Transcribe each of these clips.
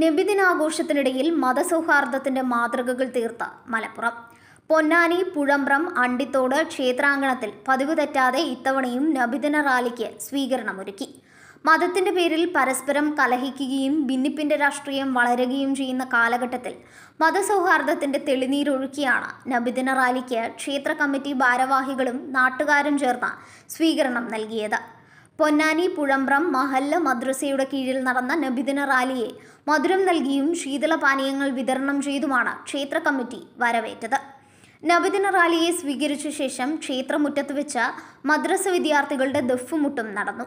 നബിദിനാഘോഷത്തിനിടയിൽ മതസൗഹാർദ്ദത്തിന്റെ മാതൃകകൾ തീർത്ത മലപ്പുറം പൊന്നാനി പുഴമ്പ്രം അണ്ടിത്തോട് ക്ഷേത്രാങ്കണത്തിൽ പതിവ് തെറ്റാതെ ഇത്തവണയും നബിദിന റാലിക്ക് സ്വീകരണമൊരുക്കി മതത്തിന്റെ പേരിൽ പരസ്പരം കലഹിക്കുകയും ഭിന്നിപ്പിന്റെ രാഷ്ട്രീയം വളരുകയും ചെയ്യുന്ന കാലഘട്ടത്തിൽ മതസൗഹാർദ്ദത്തിന്റെ തെളിനീരൊഴുക്കിയാണ് നബിദിന റാലിക്ക് ക്ഷേത്ര കമ്മിറ്റി ഭാരവാഹികളും നാട്ടുകാരും ചേർന്ന് സ്വീകരണം നൽകിയത് പൊന്നാനി പുഴമ്പ്രം മഹല്ല മദ്രസയുടെ കീഴിൽ നടന്ന നബിദിന റാലിയെ മധുരം നൽകിയും ശീതളപാനീയങ്ങൾ വിതരണം ചെയ്തുമാണ് ക്ഷേത്ര കമ്മിറ്റി വരവേറ്റത് നബിദിന റാലിയെ സ്വീകരിച്ച ശേഷം ക്ഷേത്രമുറ്റത്ത് വെച്ച മദ്രസ വിദ്യാർത്ഥികളുടെ ദഫുമുട്ടും നടന്നു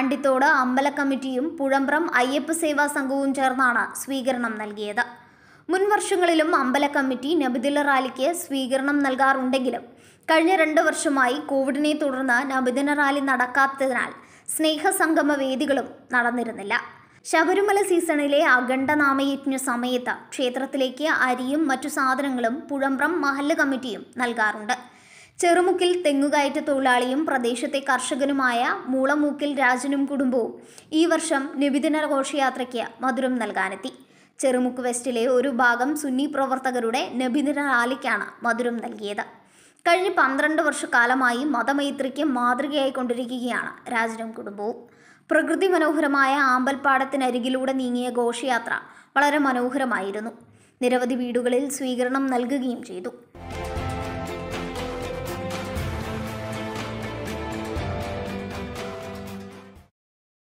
അണ്ടിത്തോട് അമ്പല കമ്മിറ്റിയും പുഴമ്പ്രം അയ്യപ്പ സേവാ സംഘവും ചേർന്നാണ് സ്വീകരണം നൽകിയത് മുൻ വർഷങ്ങളിലും അമ്പല കമ്മിറ്റി നബിദില റാലിക്ക് സ്വീകരണം നൽകാറുണ്ടെങ്കിലും കഴിഞ്ഞ രണ്ട് വർഷമായി കോവിഡിനെ തുടർന്ന് നബിദിന റാലി നടക്കാത്തതിനാൽ സ്നേഹസംഗമ വേദികളും നടന്നിരുന്നില്ല ശബരിമല സീസണിലെ അഖണ്ഡ സമയത്ത് ക്ഷേത്രത്തിലേക്ക് അരിയും മറ്റു സാധനങ്ങളും പുഴമ്പ്രം മഹല്ല് കമ്മിറ്റിയും നൽകാറുണ്ട് ചെറുമുക്കിൽ തെങ്ങുകയറ്റ തൊഴിലാളിയും പ്രദേശത്തെ കർഷകനുമായ മൂളമൂക്കിൽ രാജനും കുടുംബവും ഈ വർഷം നിബിദിന ഘോഷയാത്രയ്ക്ക് മധുരം നൽകാനെത്തി ചെറുമുക്ക് വെസ്റ്റിലെ ഒരു ഭാഗം സുന്നി പ്രവർത്തകരുടെ നബിദിന റാലിക്കാണ് മധുരം നൽകിയത് കഴിഞ്ഞ പന്ത്രണ്ട് വർഷക്കാലമായി മതമൈത്രിക്ക് മാതൃകയായി കൊണ്ടിരിക്കുകയാണ് രാജനും കുടുംബവും പ്രകൃതി മനോഹരമായ ആമ്പൽപ്പാടത്തിനരികിലൂടെ നീങ്ങിയ ഘോഷയാത്ര വളരെ മനോഹരമായിരുന്നു നിരവധി വീടുകളിൽ സ്വീകരണം നൽകുകയും ചെയ്തു